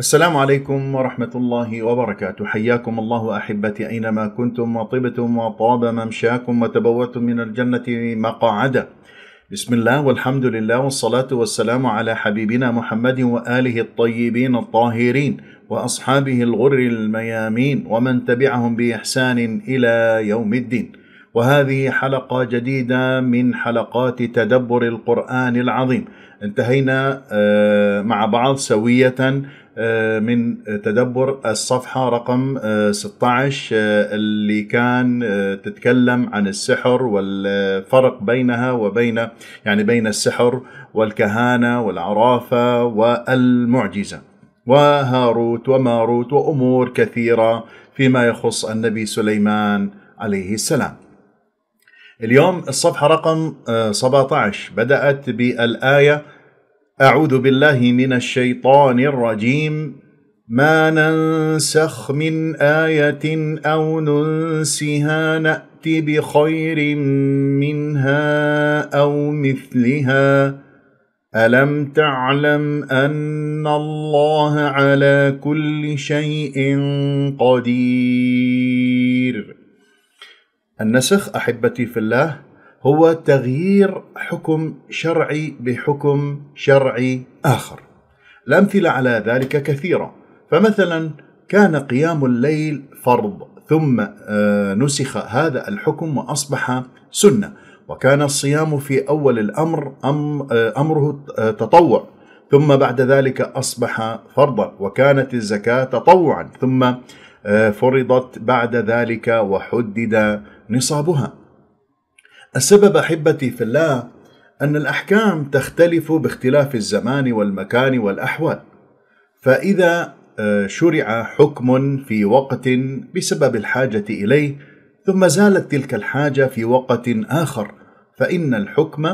السلام عليكم ورحمة الله وبركاته حياكم الله أحبتي أينما كنتم وطبتم وطاب ممشاكم وتبوأتم من الجنة مقعدا بسم الله والحمد لله والصلاة والسلام على حبيبنا محمد وآله الطيبين الطاهرين وأصحابه الغر الميامين ومن تبعهم بإحسان إلى يوم الدين وهذه حلقة جديدة من حلقات تدبر القرآن العظيم انتهينا آه، مع بعض سوية آه، من تدبر الصفحة رقم 16 آه، اللي كان تتكلم عن السحر والفرق بينها وبين يعني بين السحر والكهانة والعرافة والمعجزة وهاروت وماروت وأمور كثيرة فيما يخص النبي سليمان عليه السلام اليوم الصفحة رقم 17 آه، بدأت بالآية أعوذ بالله من الشيطان الرجيم ما ننسخ من آية أو ننسها نأتي بخير منها أو مثلها ألم تعلم أن الله على كل شيء قدير النسخ احبتي في الله هو تغيير حكم شرعي بحكم شرعي اخر الامثله على ذلك كثيره فمثلا كان قيام الليل فرض ثم آه، نسخ هذا الحكم واصبح سنه وكان الصيام في اول الامر آه، امره آه، تطوع ثم بعد ذلك اصبح فرضا وكانت الزكاه تطوعا ثم فرضت بعد ذلك وحدد نصابها السبب احبتي في الله ان الاحكام تختلف باختلاف الزمان والمكان والاحوال فاذا آه، شرع حكم في وقت بسبب الحاجه اليه ثم زالت تلك الحاجه في وقت اخر فان الحكم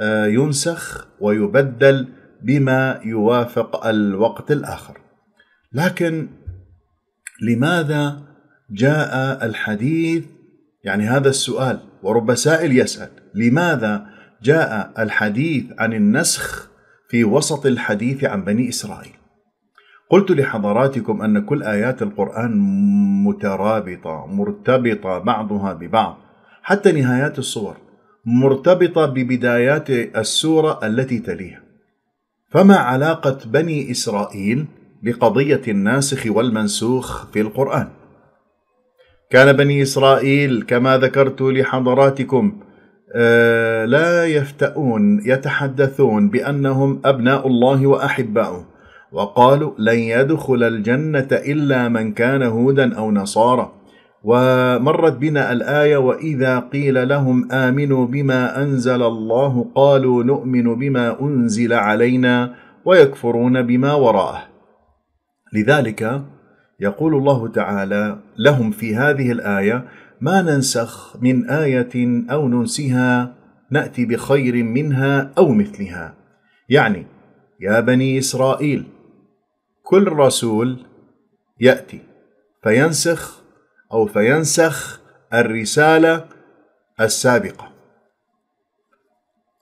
آه، ينسخ ويبدل بما يوافق الوقت الاخر لكن لماذا جاء الحديث يعني هذا السؤال ورب سائل يسال لماذا جاء الحديث عن النسخ في وسط الحديث عن بني اسرائيل قلت لحضراتكم ان كل ايات القران مترابطه مرتبطه بعضها ببعض حتى نهايات الصور مرتبطه ببدايات السوره التي تليها فما علاقه بني اسرائيل بقضيه الناسخ والمنسوخ في القران كان بني إسرائيل كما ذكرت لحضراتكم آه، لا يفتؤون يتحدثون بأنهم أبناء الله وأحباؤه وقالوا لن يدخل الجنة إلا من كان هودا أو نصارى ومرت بنا الآية وإذا قيل لهم آمنوا بما أنزل الله قالوا نؤمن بما أنزل علينا ويكفرون بما وراءه لذلك يقول الله تعالى لهم في هذه الايه ما ننسخ من ايه او ننسها ناتي بخير منها او مثلها يعني يا بني اسرائيل كل رسول ياتي فينسخ او فينسخ الرساله السابقه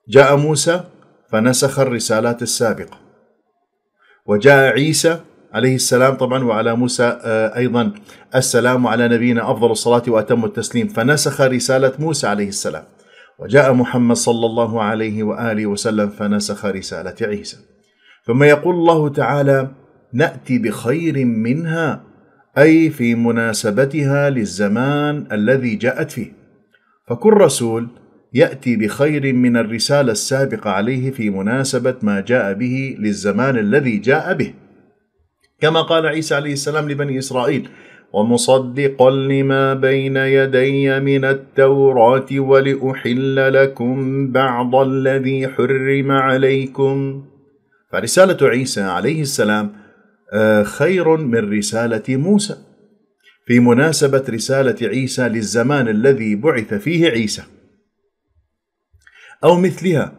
جاء موسى فنسخ الرسالات السابقه وجاء عيسى عليه السلام طبعا وعلى موسى آه، أيضا السلام وعلى نبينا أفضل الصلاة وأتم التسليم فنسخ رسالة موسى عليه السلام وجاء محمد صلى الله عليه وآله وسلم فنسخ رسالة عيسى ثم يقول الله تعالى نأتي بخير منها أي في مناسبتها للزمان الذي جاءت فيه فكل رسول ياتي بخير من الرساله السابقه عليه في مناسبه ما جاء به للزمان الذي جاء به كما قال عيسى عليه السلام لبني إسرائيل ومصدقا لما بين يدي من التوراة ولأحل لكم بعض الذي حرم عليكم فرسالة عيسى عليه السلام آه، خير من رسالة موسى في مناسبة رسالة عيسى للزمان الذي بعث فيه عيسى أو مثلها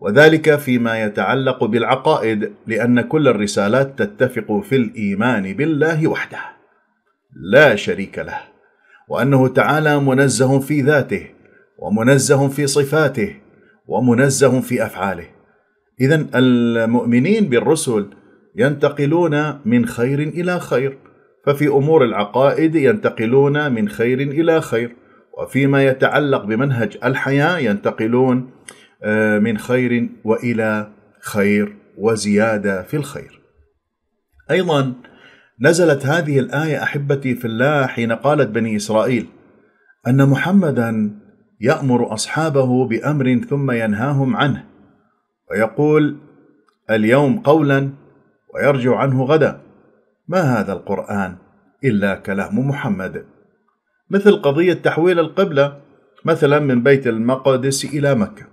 وذلك فيما يتعلق بالعقائد لان كل الرسالات تتفق في الايمان بالله وحده لا شريك له وانه تعالى منزه في ذاته ومنزه في صفاته ومنزه في افعاله اذا المؤمنين بالرسل ينتقلون من خير الى خير ففي امور العقائد ينتقلون من خير الى خير وفيما يتعلق بمنهج الحياه ينتقلون آه، من خير والى خير وزياده في الخير. ايضا نزلت هذه الايه احبتي في الله حين قالت بني اسرائيل ان محمدا يامر اصحابه بامر ثم ينهاهم عنه ويقول اليوم قولا ويرجع عنه غدا ما هذا القران الا كلام محمد مثل قضيه تحويل القبله مثلا من بيت المقدس الى مكه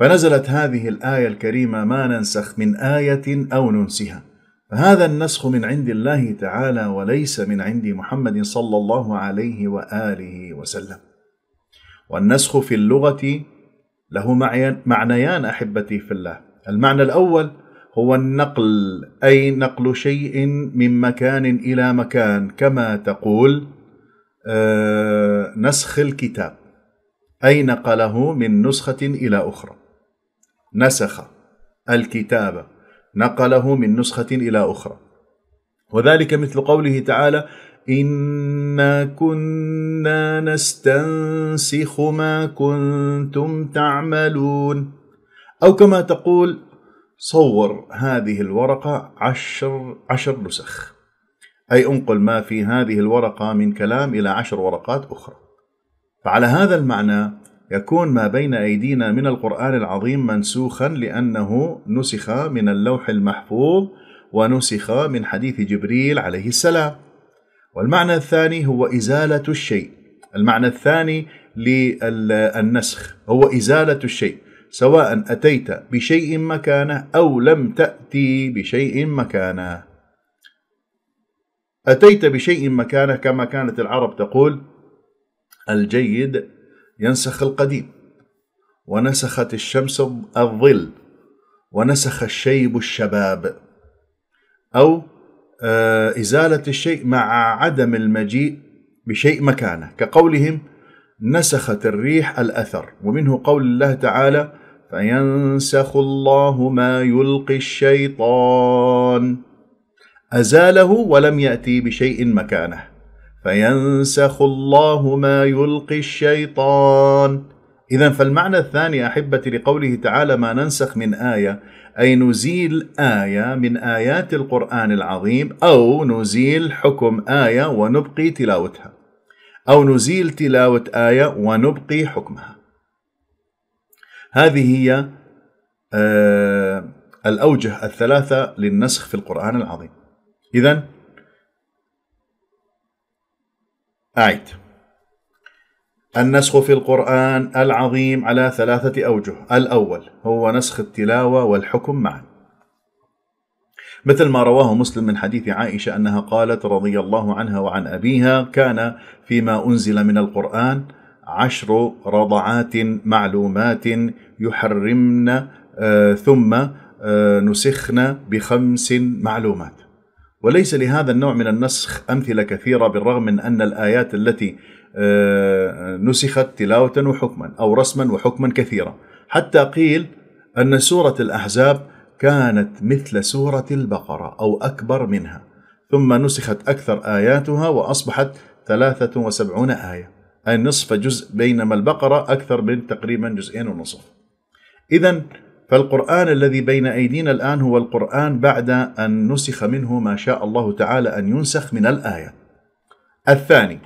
فنزلت هذه الآية الكريمة ما ننسخ من آية أو ننسها فهذا النسخ من عند الله تعالى وليس من عند محمد صلى الله عليه وآله وسلم والنسخ في اللغة له معنيان أحبتي في الله المعنى الأول هو النقل أي نقل شيء من مكان إلى مكان كما تقول آه، نسخ الكتاب أي نقله من نسخة إلى أخرى نسخ الكتاب نقله من نسخة إلى أخرى وذلك مثل قوله تعالى إنا كنا نستنسخ ما كنتم تعملون أو كما تقول صور هذه الورقة عشر, عشر نسخ أي أنقل ما في هذه الورقة من كلام إلى عشر ورقات أخرى فعلى هذا المعنى يكون ما بين أيدينا من القرآن العظيم منسوخا لأنه نسخ من اللوح المحفوظ ونسخ من حديث جبريل عليه السلام. والمعنى الثاني هو إزالة الشيء. المعنى الثاني للنسخ هو إزالة الشيء سواء أتيت بشيء مكانه أو لم تأتي بشيء مكانه. أتيت بشيء مكانه كما كانت العرب تقول الجيد ينسخ القديم ونسخت الشمس الظل ونسخ الشيب الشباب أو آه، إزالة الشيء مع عدم المجيء بشيء مكانه كقولهم نسخت الريح الأثر ومنه قول الله تعالى فينسخ الله ما يلقي الشيطان أزاله ولم يأتي بشيء مكانه فينسخ الله ما يلقي الشيطان إذا فالمعنى الثاني أحبتي لقوله تعالى ما ننسخ من آية أي نزيل آية من آيات القرآن العظيم أو نزيل حكم آية ونبقي تلاوتها أو نزيل تلاوة آية ونبقي حكمها هذه هي آه الأوجه الثلاثة للنسخ في القرآن العظيم إذا أعيد النسخ في القرآن العظيم على ثلاثة أوجه الأول هو نسخ التلاوة والحكم معا مثل ما رواه مسلم من حديث عائشة أنها قالت رضي الله عنها وعن أبيها كان فيما أنزل من القرآن عشر رضعات معلومات يحرمن آه، ثم آه، نسخن بخمس معلومات وليس لهذا النوع من النسخ أمثلة كثيرة بالرغم من أن الآيات التي آه، نسخت تلاوة وحكما أو رسما وحكما كثيرا حتى قيل أن سورة الأحزاب كانت مثل سورة البقرة أو أكبر منها ثم نسخت أكثر آياتها وأصبحت 73 آية أي نصف جزء بينما البقرة أكثر من تقريبا جزئين ونصف إذا فالقرآن الذي بين أيدينا الآن هو القرآن بعد أن نسخ منه ما شاء الله تعالى أن ينسخ من الآية. الثاني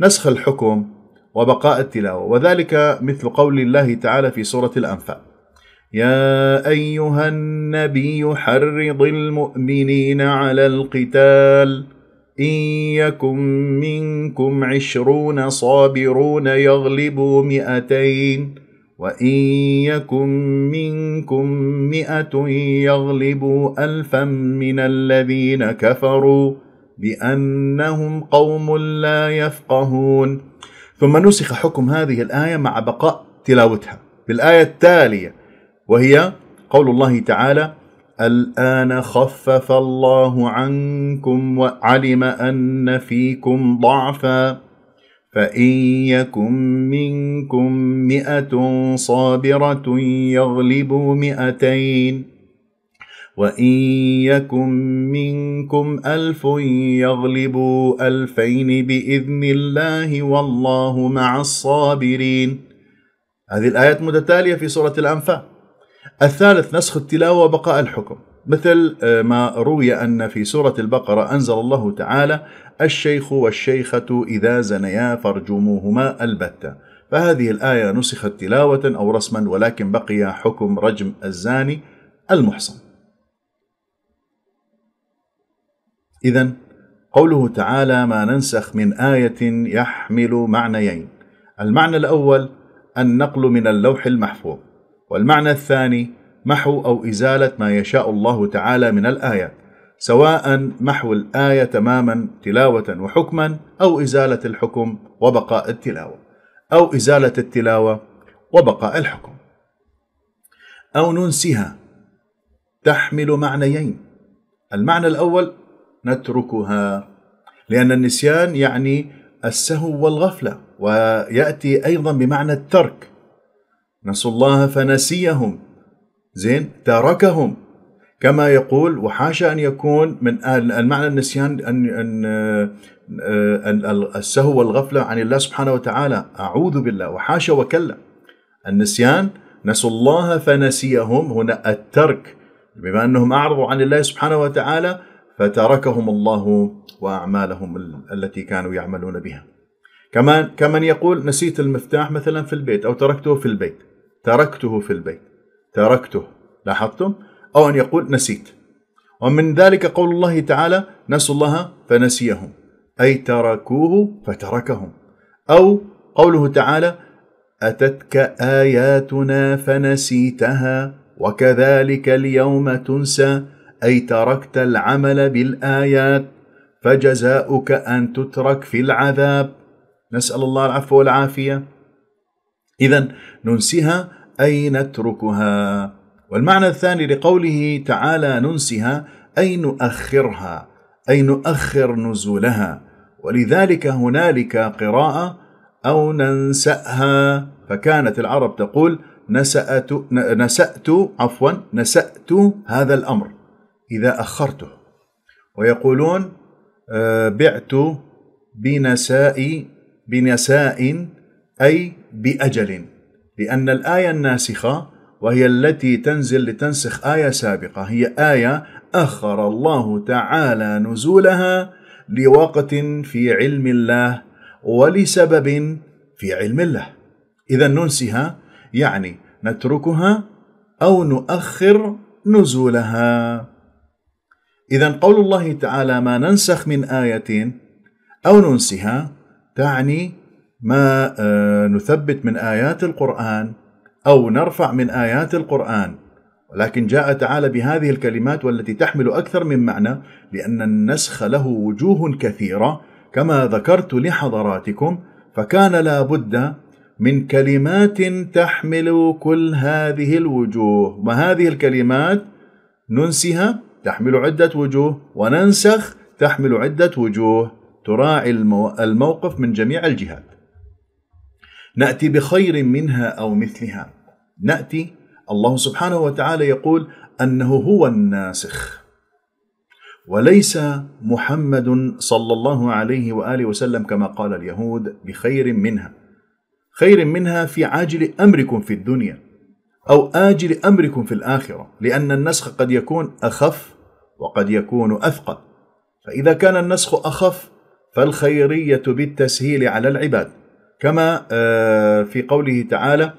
نسخ الحكم وبقاء التلاوة وذلك مثل قول الله تعالى في سورة الأنفال. يا أيها النبي حرض المؤمنين على القتال إن يكن منكم عشرون صابرون يغلبوا مئتين وإن يكن منكم مئة يغلبوا ألفا من الذين كفروا بأنهم قوم لا يفقهون ثم نسخ حكم هذه الآية مع بقاء تلاوتها بالآية التالية وهي قول الله تعالى الآن خفف الله عنكم وعلم أن فيكم ضعفاً فإن يكن منكم مئة صابرة يغلبوا مئتين وإن يكن منكم ألف يغلبوا ألفين بإذن الله والله مع الصابرين هذه الآيات متتالية في سورة الأنفال الثالث نسخ التلاوة وبقاء الحكم مثل آه، ما روي أن في سورة البقرة أنزل الله تعالى الشيخ والشيخة إذا زنيا فارجموهما البتة فهذه الآية نسخت تلاوة أو رسما ولكن بقي حكم رجم الزاني المحصن إذا قوله تعالى ما ننسخ من آية يحمل معنيين المعنى الأول النقل من اللوح المحفوظ والمعنى الثاني محو أو إزالة ما يشاء الله تعالى من الآية سواء محو الآية تماما تلاوة وحكما أو إزالة الحكم وبقاء التلاوة أو إزالة التلاوة وبقاء الحكم أو ننسها تحمل معنيين المعنى الأول نتركها لأن النسيان يعني السهو والغفلة ويأتي أيضا بمعنى الترك نسوا الله فنسيهم زين تركهم كما يقول وحاشا ان يكون من المعنى النسيان ان ان آه، السهو والغفله عن الله سبحانه وتعالى اعوذ بالله وحاشا وكلا النسيان نسوا الله فنسيهم هنا الترك بما انهم اعرضوا عن الله سبحانه وتعالى فتركهم الله واعمالهم التي كانوا يعملون بها. كمان كمن يقول نسيت المفتاح مثلا في البيت او تركته في البيت. تركته في البيت. تركته لاحظتم أو أن يقول نسيت ومن ذلك قول الله تعالى نسوا الله فنسيهم أي تركوه فتركهم أو قوله تعالى أتتك آياتنا فنسيتها وكذلك اليوم تنسى أي تركت العمل بالآيات فجزاؤك أن تترك في العذاب نسأل الله العفو والعافية إذا ننسيها أي نتركها والمعنى الثاني لقوله تعالى ننسها أي نؤخرها أي نؤخر نزولها ولذلك هنالك قراءة أو ننسأها فكانت العرب تقول نسأت, نسأت عفوا نسأت هذا الأمر إذا أخرته ويقولون آه، بعت بنساء بنساء أي بأجل لأن الآية الناسخة وهي التي تنزل لتنسخ آية سابقة هي آية أخر الله تعالى نزولها لوقت في علم الله ولسبب في علم الله إذا ننسها يعني نتركها أو نؤخر نزولها إذا قول الله تعالى ما ننسخ من آية أو ننسها تعني ما آه، نثبت من آيات القرآن أو نرفع من آيات القرآن ولكن جاء تعالى بهذه الكلمات والتي تحمل أكثر من معنى لأن النسخ له وجوه كثيرة كما ذكرت لحضراتكم فكان لا بد من كلمات تحمل كل هذه الوجوه وهذه الكلمات ننسها تحمل عدة وجوه وننسخ تحمل عدة وجوه تراعي الموقف من جميع الجهات ناتي بخير منها او مثلها ناتي الله سبحانه وتعالى يقول انه هو الناسخ وليس محمد صلى الله عليه واله وسلم كما قال اليهود بخير منها خير منها في عاجل امركم في الدنيا او اجل امركم في الاخره لان النسخ قد يكون اخف وقد يكون اثقل فاذا كان النسخ اخف فالخيريه بالتسهيل على العباد كما آه، في قوله تعالى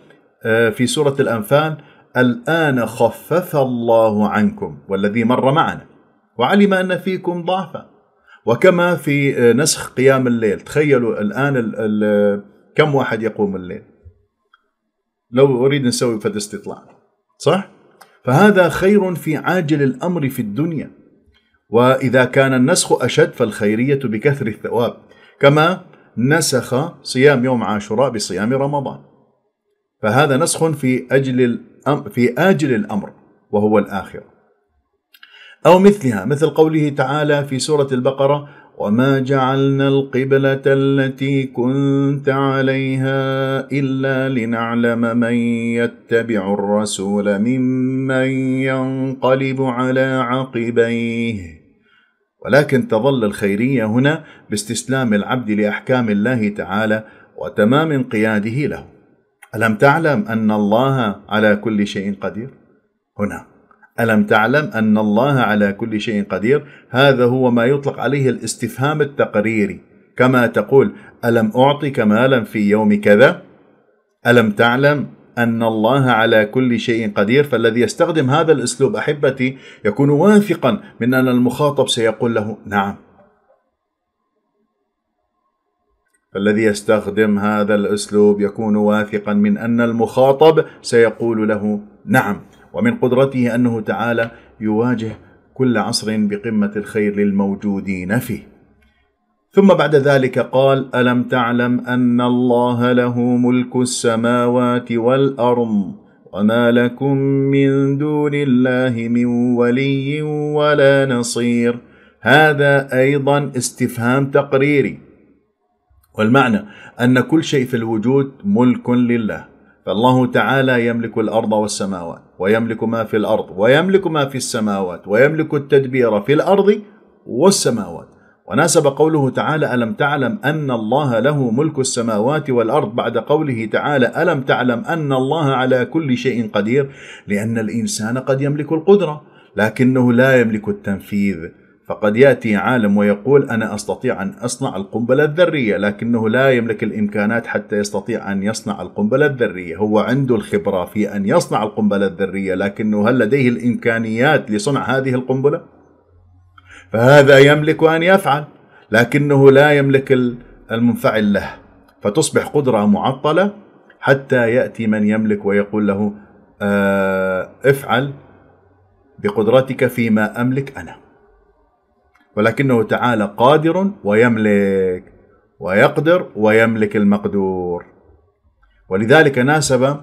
آه، في سورة الأنفال الآن خفف الله عنكم والذي مر معنا وعلم أن فيكم ضعفا وكما في آه، نسخ قيام الليل تخيلوا الآن الـ الـ كم واحد يقوم الليل لو أريد نسوي فد استطلاع صح؟ فهذا خير في عاجل الأمر في الدنيا وإذا كان النسخ أشد فالخيرية بكثر الثواب كما نسخ صيام يوم عاشوراء بصيام رمضان فهذا نسخ في أجل الأمر في آجل الأمر وهو الآخرة أو مثلها مثل قوله تعالى في سورة البقرة وما جعلنا القبلة التي كنت عليها إلا لنعلم من يتبع الرسول ممن ينقلب على عقبيه ولكن تظل الخيرية هنا باستسلام العبد لأحكام الله تعالى وتمام انقياده له ألم تعلم أن الله على كل شيء قدير؟ هنا ألم تعلم أن الله على كل شيء قدير؟ هذا هو ما يطلق عليه الاستفهام التقريري كما تقول ألم أعطك مالا في يوم كذا؟ ألم تعلم أن الله على كل شيء قدير فالذي يستخدم هذا الأسلوب أحبتي يكون واثقا من أن المخاطب سيقول له نعم الذي يستخدم هذا الأسلوب يكون واثقا من أن المخاطب سيقول له نعم ومن قدرته أنه تعالى يواجه كل عصر بقمة الخير للموجودين فيه ثم بعد ذلك قال الم تعلم ان الله له ملك السماوات والارض وما لكم من دون الله من ولي ولا نصير هذا ايضا استفهام تقريري والمعنى ان كل شيء في الوجود ملك لله فالله تعالى يملك الارض والسماوات ويملك ما في الارض ويملك ما في السماوات ويملك التدبير في الارض والسماوات وناسب قوله تعالى ألم تعلم أن الله له ملك السماوات والأرض بعد قوله تعالى ألم تعلم أن الله على كل شيء قدير لأن الإنسان قد يملك القدرة لكنه لا يملك التنفيذ فقد ياتي عالم ويقول انا استطيع ان اصنع القنبله الذريه لكنه لا يملك الامكانات حتى يستطيع ان يصنع القنبله الذريه، هو عنده الخبره في ان يصنع القنبله الذريه لكنه هل لديه الامكانيات لصنع هذه القنبله؟ فهذا يملك أن يفعل لكنه لا يملك المنفعل له فتصبح قدرة معطلة حتى يأتي من يملك ويقول له آه، افعل بقدرتك فيما أملك أنا ولكنه تعالى قادر ويملك ويقدر ويملك المقدور ولذلك ناسب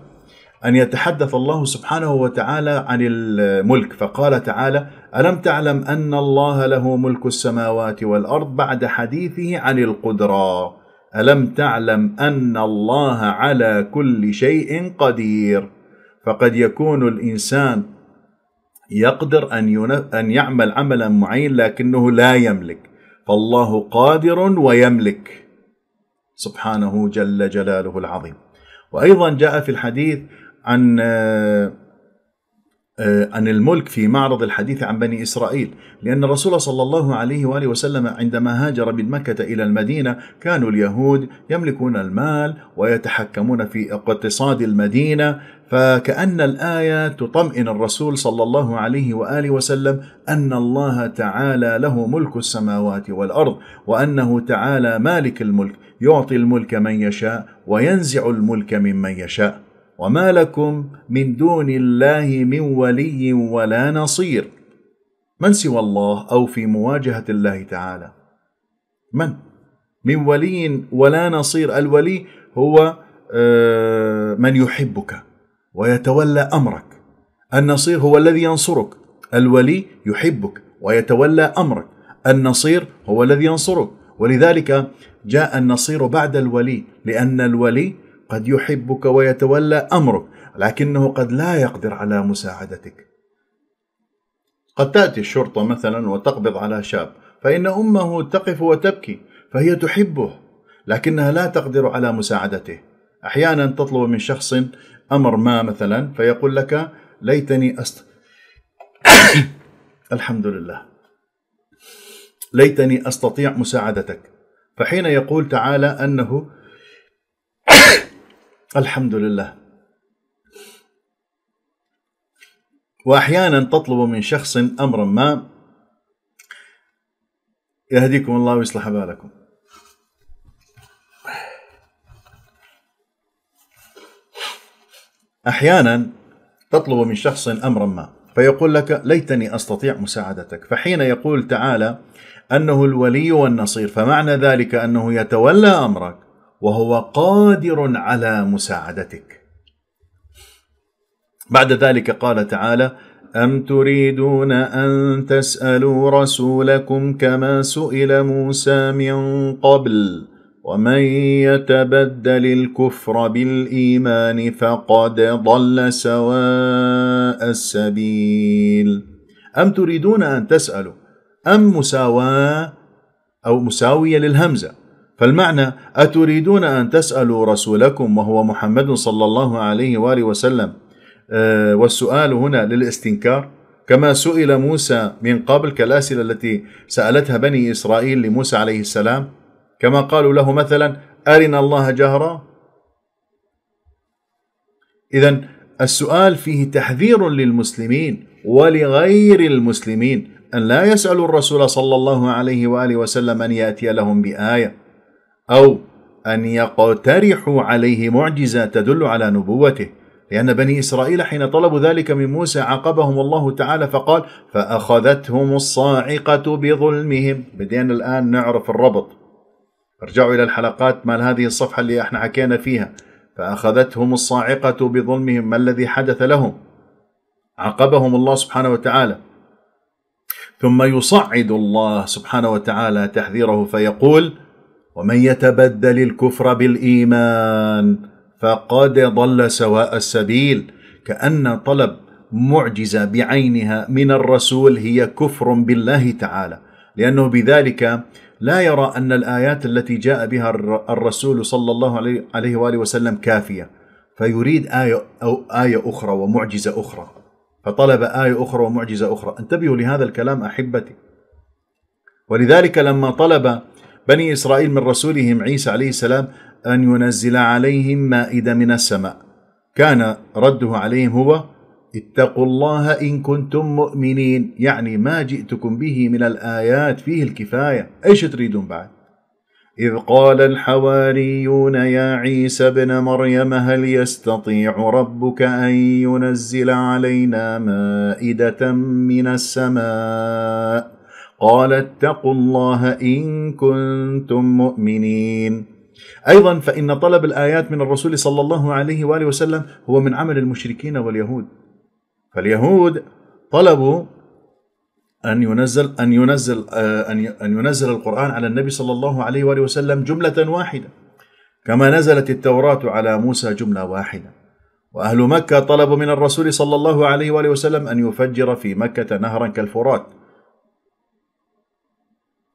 أن يتحدث الله سبحانه وتعالى عن الملك فقال تعالى ألم تعلم أن الله له ملك السماوات والأرض بعد حديثه عن القدرة ألم تعلم أن الله على كل شيء قدير فقد يكون الإنسان يقدر أن, أن يعمل عملا معين لكنه لا يملك فالله قادر ويملك سبحانه جل جلاله العظيم وأيضا جاء في الحديث عن آه، آه، عن الملك في معرض الحديث عن بني إسرائيل لأن الرسول صلى الله عليه وآله وسلم عندما هاجر من مكة إلى المدينة كانوا اليهود يملكون المال ويتحكمون في اقتصاد المدينة فكأن الآية تطمئن الرسول صلى الله عليه وآله وسلم أن الله تعالى له ملك السماوات والأرض وأنه تعالى مالك الملك يعطي الملك من يشاء وينزع الملك ممن يشاء وما لكم من دون الله من ولي ولا نصير من سوى الله او في مواجهه الله تعالى من من ولي ولا نصير الولي هو آه، من يحبك ويتولى امرك النصير هو الذي ينصرك الولي يحبك ويتولى امرك النصير هو الذي ينصرك ولذلك جاء النصير بعد الولي لان الولي قد يحبك ويتولى امرك لكنه قد لا يقدر على مساعدتك قد تاتي الشرطه مثلا وتقبض على شاب فان امه تقف وتبكي فهي تحبه لكنها لا تقدر على مساعدته احيانا تطلب من شخص امر ما مثلا فيقول لك ليتني أست... الحمد لله ليتني استطيع مساعدتك فحين يقول تعالى انه الحمد لله واحيانا تطلب من شخص امرا ما يهديكم الله ويصلح بالكم احيانا تطلب من شخص امرا ما فيقول لك ليتني استطيع مساعدتك فحين يقول تعالى انه الولي والنصير فمعنى ذلك انه يتولى امرك وهو قادر على مساعدتك بعد ذلك قال تعالى أم تريدون أن تسألوا رسولكم كما سئل موسى من قبل ومن يتبدل الكفر بالإيمان فقد ضل سواء السبيل أم تريدون أن تسألوا أم مساواة أو مساوية للهمزة فالمعنى أتريدون أن تسألوا رسولكم وهو محمد صلى الله عليه وآله وسلم آه، والسؤال هنا للاستنكار كما سئل موسى من قبل كالأسئلة التي سألتها بني إسرائيل لموسى عليه السلام كما قالوا له مثلا أرنا الله جهرا إذا السؤال فيه تحذير للمسلمين ولغير المسلمين أن لا يسألوا الرسول صلى الله عليه وآله وسلم أن يأتي لهم بآية أو أن يقترحوا عليه معجزة تدل على نبوته لأن بني إسرائيل حين طلبوا ذلك من موسى عاقبهم الله تعالى فقال فأخذتهم الصاعقة بظلمهم بدينا الآن نعرف الربط ارجعوا إلى الحلقات مال هذه الصفحة اللي احنا حكينا فيها فأخذتهم الصاعقة بظلمهم ما الذي حدث لهم عاقبهم الله سبحانه وتعالى ثم يصعد الله سبحانه وتعالى تحذيره فيقول ومن يتبدل الكفر بالايمان فقد ضل سواء السبيل كان طلب معجزه بعينها من الرسول هي كفر بالله تعالى لانه بذلك لا يرى ان الايات التي جاء بها الرسول صلى الله عليه واله وسلم كافيه فيريد ايه او ايه اخرى ومعجزه اخرى فطلب ايه اخرى ومعجزه اخرى انتبهوا لهذا الكلام احبتي ولذلك لما طلب بني إسرائيل من رسولهم عيسى عليه السلام أن ينزل عليهم مائدة من السماء كان رده عليهم هو اتقوا الله إن كنتم مؤمنين يعني ما جئتكم به من الآيات فيه الكفاية إيش تريدون بعد إذ قال الحواريون يا عيسى ابن مريم هل يستطيع ربك أن ينزل علينا مائدة من السماء قال اتقوا الله ان كنتم مؤمنين ايضا فان طلب الايات من الرسول صلى الله عليه واله وسلم هو من عمل المشركين واليهود فاليهود طلبوا ان ينزل ان ينزل آه، ان ينزل القران على النبي صلى الله عليه واله وسلم جمله واحده كما نزلت التوراه على موسى جمله واحده واهل مكه طلبوا من الرسول صلى الله عليه واله وسلم ان يفجر في مكه نهرا كالفرات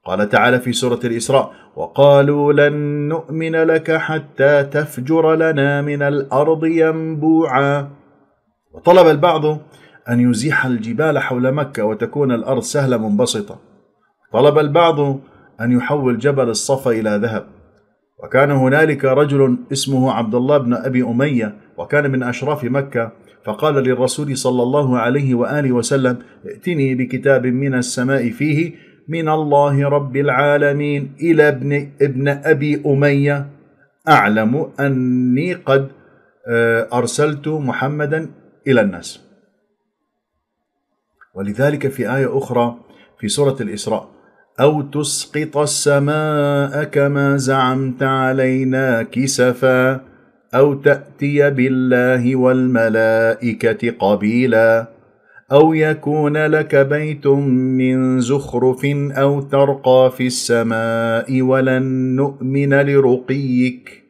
قال تعالى في سورة الإسراء وقالوا لن نؤمن لك حتى تفجر لنا من الأرض ينبوعا وطلب البعض أن يزيح الجبال حول مكة وتكون الأرض سهلة منبسطة طلب البعض أن يحول جبل الصفا إلى ذهب وكان هنالك رجل اسمه عبد الله بن أبي أمية وكان من أشراف مكة فقال للرسول صلى الله عليه وآله وسلم ائتني بكتاب من السماء فيه من الله رب العالمين إلى ابن, ابن أبي أمية أعلم أني قد آه، أرسلت محمدا إلى الناس ولذلك في آية أخرى في سورة الإسراء أو تسقط السماء كما زعمت علينا كسفا أو تأتي بالله والملائكة قبيلاً أو يكون لك بيت من زخرف أو ترقى في السماء ولن نؤمن لرقيك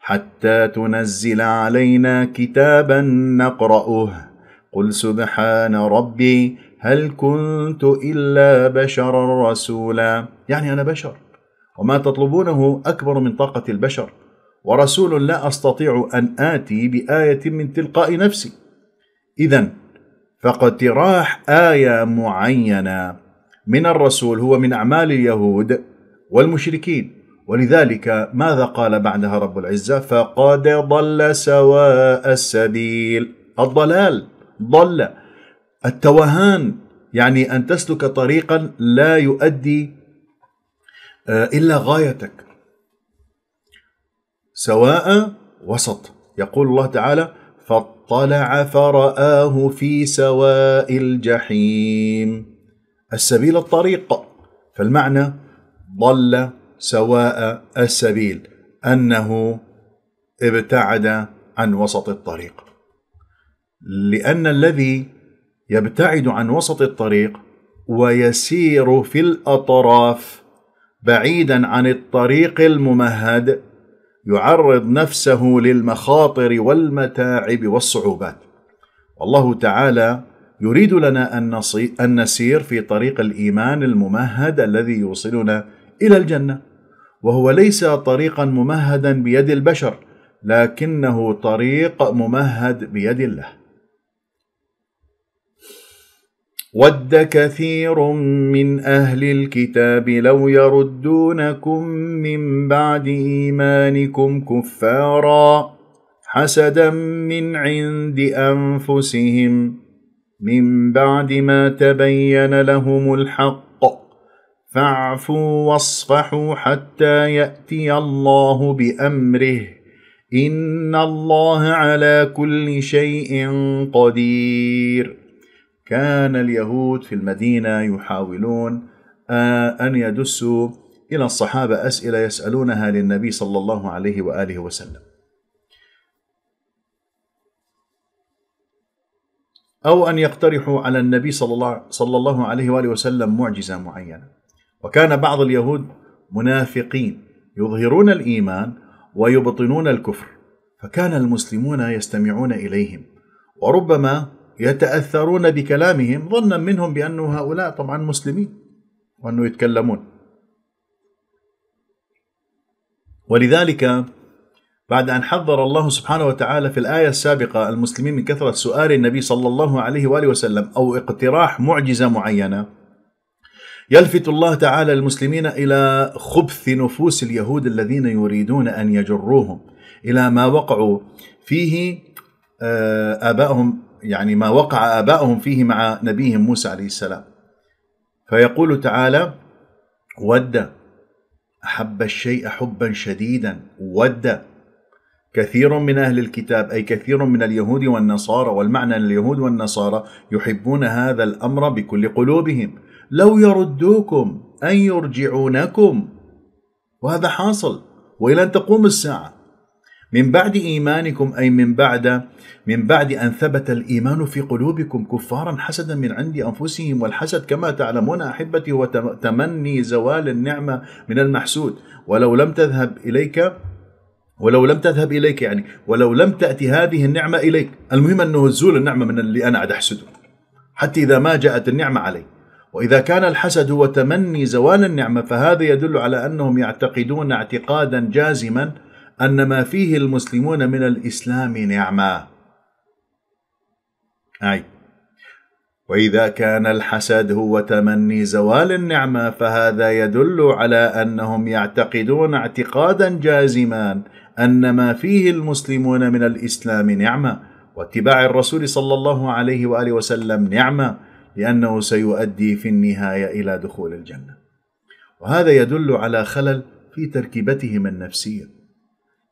حتى تنزل علينا كتابا نقرأه قل سبحان ربي هل كنت إلا بشرا رسولا يعني أنا بشر وما تطلبونه أكبر من طاقة البشر ورسول لا أستطيع أن آتي بآية من تلقاء نفسي إذا فاقتراح آية معينة من الرسول هو من أعمال اليهود والمشركين ولذلك ماذا قال بعدها رب العزة فقد ضل سواء السبيل الضلال ضل التوهان يعني أن تسلك طريقا لا يؤدي آه، إلا غايتك سواء وسط يقول الله تعالى فاطلع فرآه في سواء الجحيم السبيل الطريق فالمعنى ضل سواء السبيل أنه ابتعد عن وسط الطريق لأن الذي يبتعد عن وسط الطريق ويسير في الأطراف بعيدا عن الطريق الممهد يعرض نفسه للمخاطر والمتاعب والصعوبات والله تعالى يريد لنا أن نسير في طريق الإيمان الممهد الذي يوصلنا إلى الجنة وهو ليس طريقا ممهدا بيد البشر لكنه طريق ممهد بيد الله ود كثير من اهل الكتاب لو يردونكم من بعد ايمانكم كفارا حسدا من عند انفسهم من بعد ما تبين لهم الحق فاعفوا واصفحوا حتى ياتي الله بامره ان الله على كل شيء قدير كان اليهود في المدينة يحاولون آه، أن يدسوا إلى الصحابة أسئلة يسألونها للنبي صلى الله عليه وآله وسلم أو أن يقترحوا على النبي صلى الله, صلى الله عليه وآله وسلم معجزة معينة وكان بعض اليهود منافقين يظهرون الإيمان ويبطنون الكفر فكان المسلمون يستمعون إليهم وربما يتأثرون بكلامهم ظنا منهم بأنه هؤلاء طبعا مسلمين وأنه يتكلمون ولذلك بعد أن حذر الله سبحانه وتعالى في الآية السابقة المسلمين من كثرة سؤال النبي صلى الله عليه وآله وسلم أو اقتراح معجزة معينة يلفت الله تعالى المسلمين إلى خبث نفوس اليهود الذين يريدون أن يجروهم إلى ما وقعوا فيه آه، آبائهم يعني ما وقع آباؤهم فيه مع نبيهم موسى عليه السلام فيقول تعالى ود أحب الشيء حبا شديدا ود كثير من أهل الكتاب أي كثير من اليهود والنصارى والمعنى اليهود والنصارى يحبون هذا الأمر بكل قلوبهم لو يردوكم أن يرجعونكم وهذا حاصل وإلى أن تقوم الساعة من بعد إيمانكم أي من بعد من بعد أن ثبت الإيمان في قلوبكم كفارا حسدا من عند أنفسهم والحسد كما تعلمون أحبتي هو تمني زوال النعمة من المحسود ولو لم تذهب إليك ولو لم تذهب إليك يعني ولو لم تأتي هذه النعمة إليك المهم أنه زول النعمة من اللي أنا عاد أحسده حتى إذا ما جاءت النعمة علي وإذا كان الحسد هو تمني زوال النعمة فهذا يدل على أنهم يعتقدون اعتقادا جازما أن ما فيه المسلمون من الإسلام نعمة أي وإذا كان الحسد هو تمني زوال النعمة فهذا يدل على أنهم يعتقدون اعتقادا جازما أن ما فيه المسلمون من الإسلام نعمة واتباع الرسول صلى الله عليه وآله وسلم نعمة لأنه سيؤدي في النهاية إلى دخول الجنة وهذا يدل على خلل في تركيبتهم النفسيه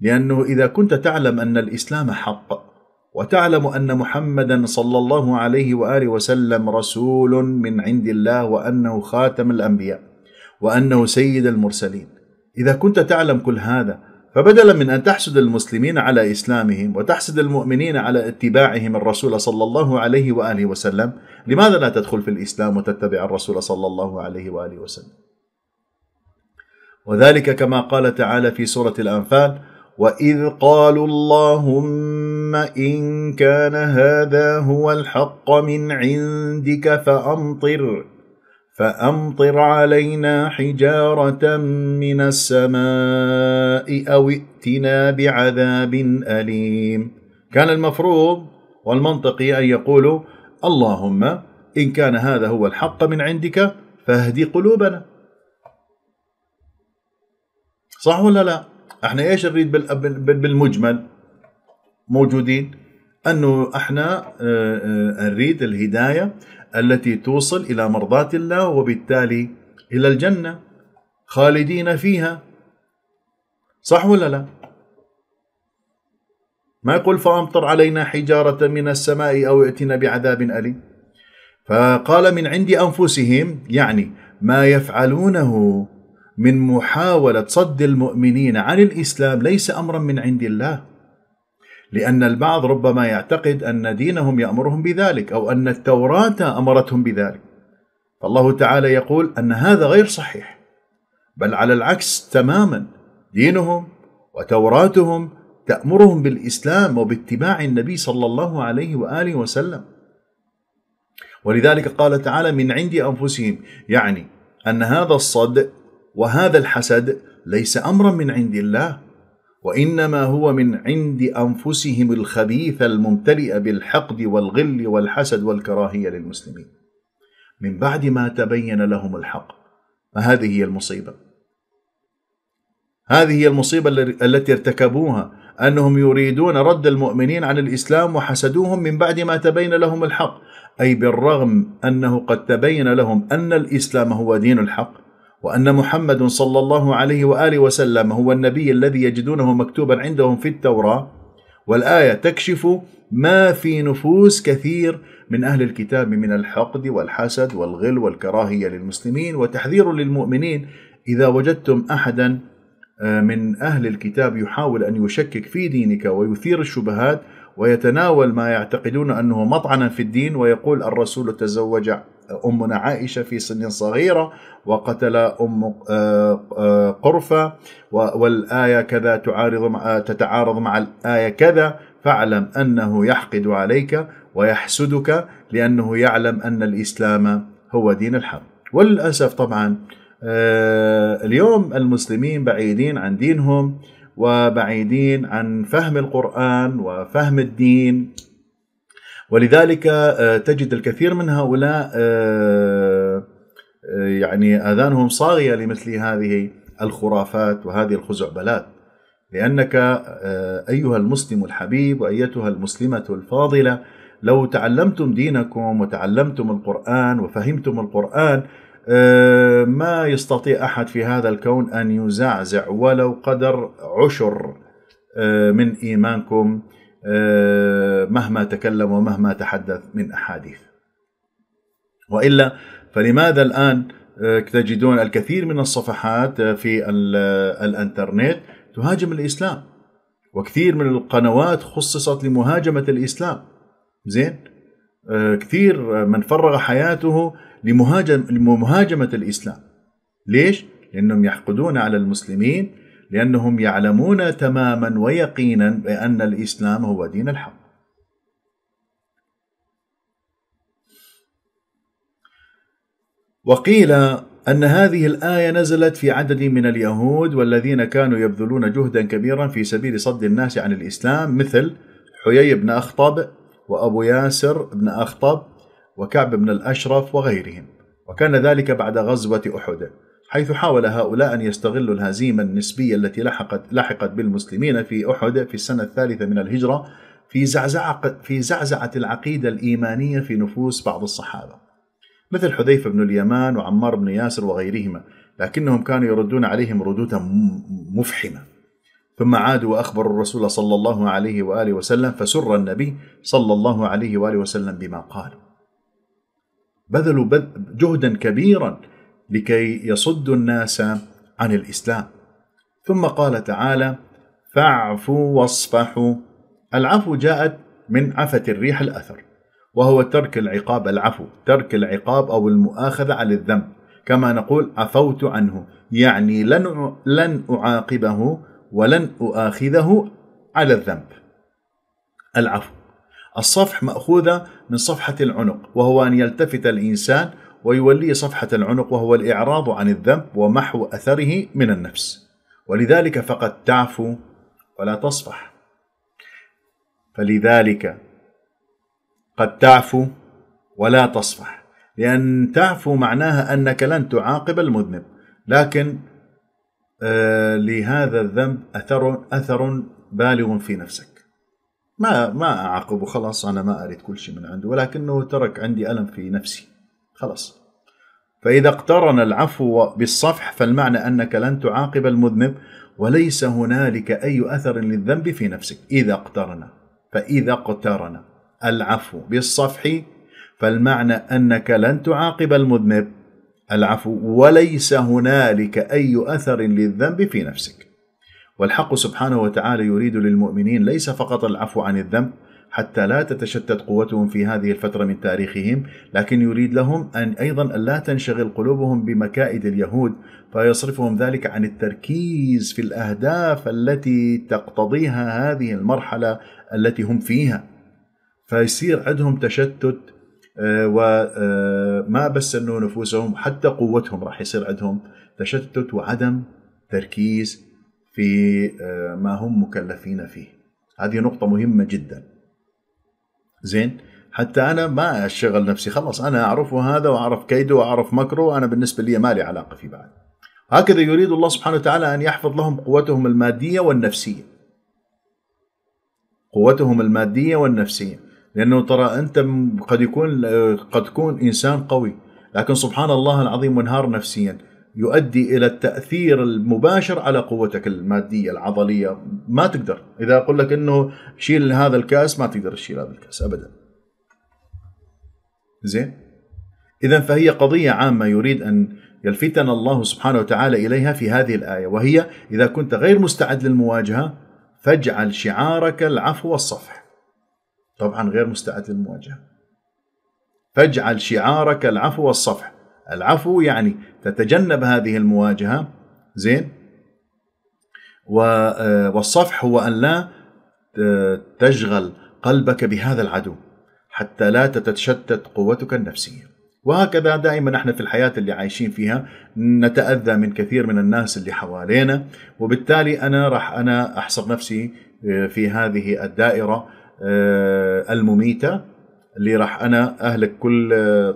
لانه اذا كنت تعلم ان الاسلام حق وتعلم ان محمدا صلى الله عليه واله وسلم رسول من عند الله وانه خاتم الانبياء وانه سيد المرسلين اذا كنت تعلم كل هذا فبدلا من ان تحسد المسلمين على اسلامهم وتحسد المؤمنين على اتباعهم الرسول صلى الله عليه واله وسلم، لماذا لا تدخل في الاسلام وتتبع الرسول صلى الله عليه واله وسلم؟ وذلك كما قال تعالى في سوره الانفال: واذ قالوا اللهم ان كان هذا هو الحق من عندك فامطر فامطر علينا حجاره من السماء او ائتنا بعذاب اليم كان المفروض والمنطقي ان يقولوا اللهم ان كان هذا هو الحق من عندك فاهد قلوبنا صح ولا لا احنا ايش نريد بالمجمل موجودين انه احنا آه، آه، نريد الهدايه التي توصل الى مرضات الله وبالتالي الى الجنه خالدين فيها صح ولا لا ما يقول فامطر علينا حجاره من السماء او ائتنا بعذاب اليم فقال من عند انفسهم يعني ما يفعلونه من محاولة صد المؤمنين عن الإسلام ليس أمرا من عند الله لأن البعض ربما يعتقد أن دينهم يأمرهم بذلك أو أن التوراة أمرتهم بذلك فالله تعالى يقول أن هذا غير صحيح بل على العكس تماما دينهم وتوراتهم تأمرهم بالإسلام وباتباع النبي صلى الله عليه وآله وسلم ولذلك قال تعالى من عند أنفسهم يعني أن هذا الصد وهذا الحسد ليس امرا من عند الله وانما هو من عند انفسهم الخبيثه الممتلئه بالحقد والغل والحسد والكراهيه للمسلمين من بعد ما تبين لهم الحق فهذه هي المصيبه هذه هي المصيبه التي ارتكبوها انهم يريدون رد المؤمنين عن الاسلام وحسدوهم من بعد ما تبين لهم الحق اي بالرغم انه قد تبين لهم ان الاسلام هو دين الحق وان محمد صلى الله عليه واله وسلم هو النبي الذي يجدونه مكتوبا عندهم في التوراه والايه تكشف ما في نفوس كثير من اهل الكتاب من الحقد والحسد والغل والكراهيه للمسلمين وتحذير للمؤمنين اذا وجدتم احدا آه، من اهل الكتاب يحاول ان يشكك في دينك ويثير الشبهات ويتناول ما يعتقدون انه مطعنا في الدين ويقول الرسول تزوج أمنا عائشة في سن صغيرة وقتل أم آه، آه، قرفة والآية كذا تعارض تتعارض مع الآية كذا فاعلم أنه يحقد عليك ويحسدك لأنه يعلم أن الإسلام هو دين الحق وللأسف طبعا آه، اليوم المسلمين بعيدين عن دينهم وبعيدين عن فهم القرآن وفهم الدين ولذلك آه، تجد الكثير من هؤلاء آه، آه، يعني اذانهم صاغيه لمثل هذه الخرافات وهذه الخزعبلات لانك ايها المسلم الحبيب وايتها المسلمه الفاضله لو تعلمتم دينكم وتعلمتم القران وفهمتم القران ما يستطيع احد في هذا الكون ان يزعزع ولو قدر عشر من ايمانكم آه، مهما تكلم ومهما تحدث من احاديث. والا فلماذا الان آه، تجدون الكثير من الصفحات آه، في الانترنت تهاجم الاسلام وكثير من القنوات خصصت لمهاجمه الاسلام زين كثير من فرغ حياته لمهاجم لمهاجمه الاسلام ليش؟ لانهم يحقدون على المسلمين لأنهم يعلمون تماما ويقينا بأن الإسلام هو دين الحق وقيل أن هذه الآية نزلت في عدد من اليهود والذين كانوا يبذلون جهدا كبيرا في سبيل صد الناس عن الإسلام مثل حيي بن أخطب وأبو ياسر بن أخطب وكعب بن الأشرف وغيرهم وكان ذلك بعد غزوة أحد حيث حاول هؤلاء أن يستغلوا الهزيمة النسبية التي لحقت لحقت بالمسلمين في أحد في السنة الثالثة من الهجرة في زعزعة في زعزعة العقيدة الإيمانية في نفوس بعض الصحابة مثل حذيفة بن اليمان وعمار بن ياسر وغيرهما لكنهم كانوا يردون عليهم ردودا مفحمة ثم عادوا وأخبروا الرسول صلى الله عليه وآله وسلم فسر النبي صلى الله عليه وآله وسلم بما قال بذلوا جهدا كبيرا لكي يصدوا الناس عن الاسلام ثم قال تعالى فاعفوا واصفحوا العفو جاءت من عفة الريح الأثر وهو ترك العقاب العفو ترك العقاب أو المؤاخذة على الذنب كما نقول عفوت عنه يعني لن لن أعاقبه ولن أؤاخذه على الذنب العفو الصفح مأخوذة من صفحة العنق وهو أن يلتفت الإنسان ويوليه صفحة العنق وهو الإعراض عن الذنب ومحو أثره من النفس ولذلك فقد تعفو ولا تصفح فلذلك قد تعفو ولا تصفح لأن تعفو معناها أنك لن تعاقب المذنب لكن آه لهذا الذنب أثر أثر بالغ في نفسك ما ما أعاقبه خلاص أنا ما أريد كل شيء من عنده ولكنه ترك عندي ألم في نفسي خلاص فإذا اقترن العفو بالصفح فالمعنى أنك لن تعاقب المذنب وليس هنالك أي أثر للذنب في نفسك إذا اقترن فإذا اقترن العفو بالصفح فالمعنى أنك لن تعاقب المذنب العفو وليس هنالك أي أثر للذنب في نفسك والحق سبحانه وتعالى يريد للمؤمنين ليس فقط العفو عن الذنب حتى لا تتشتت قوتهم في هذه الفترة من تاريخهم لكن يريد لهم أن أيضا لا تنشغل قلوبهم بمكائد اليهود فيصرفهم ذلك عن التركيز في الأهداف التي تقتضيها هذه المرحلة التي هم فيها فيصير عندهم تشتت آه، وما آه، بس انه نفوسهم حتى قوتهم راح يصير عندهم تشتت وعدم تركيز في آه، ما هم مكلفين فيه هذه نقطة مهمة جدا زين حتى انا ما اشغل نفسي خلاص انا اعرفه هذا واعرف كيده واعرف مكره وانا بالنسبه لي ما لي علاقه فيه بعد هكذا يريد الله سبحانه وتعالى ان يحفظ لهم قوتهم الماديه والنفسيه قوتهم الماديه والنفسيه لانه ترى انت قد يكون قد تكون انسان قوي لكن سبحان الله العظيم منهار نفسيا يؤدي الى التاثير المباشر على قوتك الماديه العضليه ما تقدر اذا اقول لك انه شيل هذا الكاس ما تقدر تشيل هذا الكاس ابدا زين اذا فهي قضيه عامه يريد ان يلفتنا الله سبحانه وتعالى اليها في هذه الايه وهي اذا كنت غير مستعد للمواجهه فاجعل شعارك العفو والصفح طبعا غير مستعد للمواجهه فاجعل شعارك العفو والصفح العفو يعني تتجنب هذه المواجهه زين آه، والصفح هو ان لا آه، تشغل قلبك بهذا العدو حتى لا تتشتت قوتك النفسيه وهكذا دائما احنا في الحياه اللي عايشين فيها نتاذى من كثير من الناس اللي حوالينا وبالتالي انا راح انا احصر نفسي آه، في هذه الدائره المميته اللي راح انا اهلك كل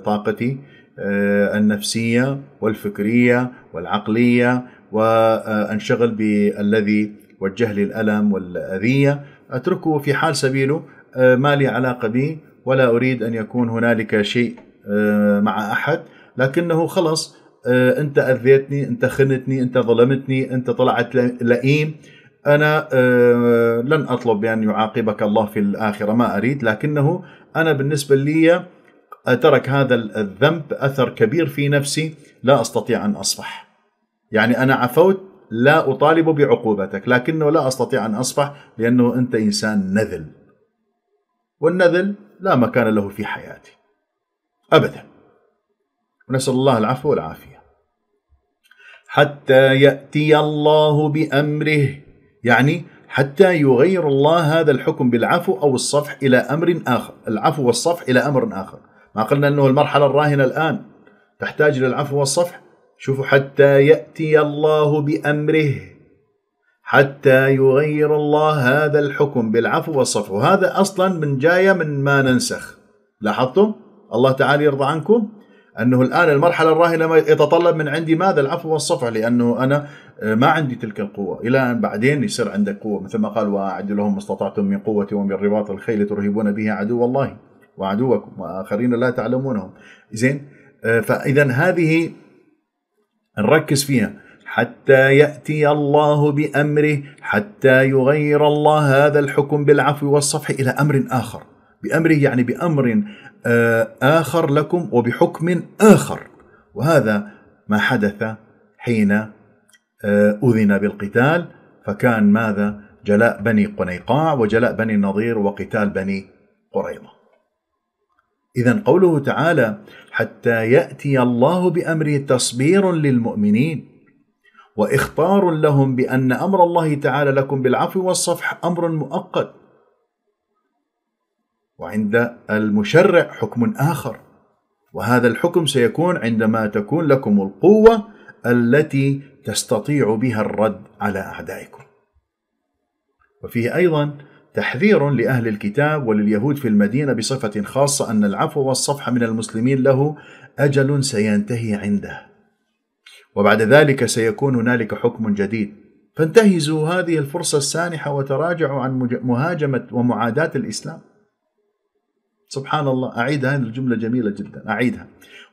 طاقتي آه، النفسية والفكرية والعقلية وأنشغل بالذي وجه لي الألم والأذية أتركه في حال سبيله آه، ما لي علاقة به ولا أريد أن يكون هنالك شيء آه، مع أحد لكنه خلص أنت أذيتني أنت خنتني أنت ظلمتني أنت طلعت لئيم أنا لن أطلب بأن يعاقبك الله في الآخرة ما أريد لكنه أنا بالنسبة لي ترك هذا الذنب أثر كبير في نفسي لا أستطيع أن أصفح يعني أنا عفوت لا أطالب بعقوبتك لكنه لا أستطيع أن أصفح لأنه أنت إنسان نذل والنذل لا مكان له في حياتي أبدا ونسأل الله العفو والعافية حتى يأتي الله بأمره يعني حتى يغير الله هذا الحكم بالعفو أو الصفح إلى أمر آخر العفو والصفح إلى أمر آخر ما قلنا أنه المرحلة الراهنة الآن تحتاج للعفو والصفح شوفوا حتى يأتي الله بأمره حتى يغير الله هذا الحكم بالعفو والصفح وهذا أصلا من جاية من ما ننسخ لاحظتم الله تعالى يرضى عنكم أنه الآن المرحلة الراهنة يتطلب من عندي ماذا العفو والصفح لأنه أنا آه، ما عندي تلك القوة إلى أن بعدين يصير عندك قوة مثل ما قال وأعد لهم ما استطعتم من قوة ومن رباط الخيل ترهبون به عدو الله وعدوكم واخرين لا تعلمونهم زين آه، فاذا هذه نركز فيها حتى ياتي الله بامره حتى يغير الله هذا الحكم بالعفو والصفح الى امر اخر بامره يعني بامر آه، اخر لكم وبحكم اخر وهذا ما حدث حين آه، اذن بالقتال فكان ماذا جلاء بني قنيقاع وجلاء بني النضير وقتال بني قريظه إذا قوله تعالى: حتى يأتي الله بأمره تصبير للمؤمنين وإخطار لهم بأن أمر الله تعالى لكم بالعفو والصفح أمر مؤقت وعند المشرع حكم آخر وهذا الحكم سيكون عندما تكون لكم القوة التي تستطيع بها الرد على أعدائكم وفيه أيضا تحذير لأهل الكتاب ولليهود في المدينة بصفة خاصة أن العفو والصفح من المسلمين له أجل سينتهي عنده وبعد ذلك سيكون هنالك حكم جديد فانتهزوا هذه الفرصة السانحة وتراجعوا عن مهاجمة ومعاداة الإسلام سبحان الله أعيد هذه الجملة جميلة جدا أعيدها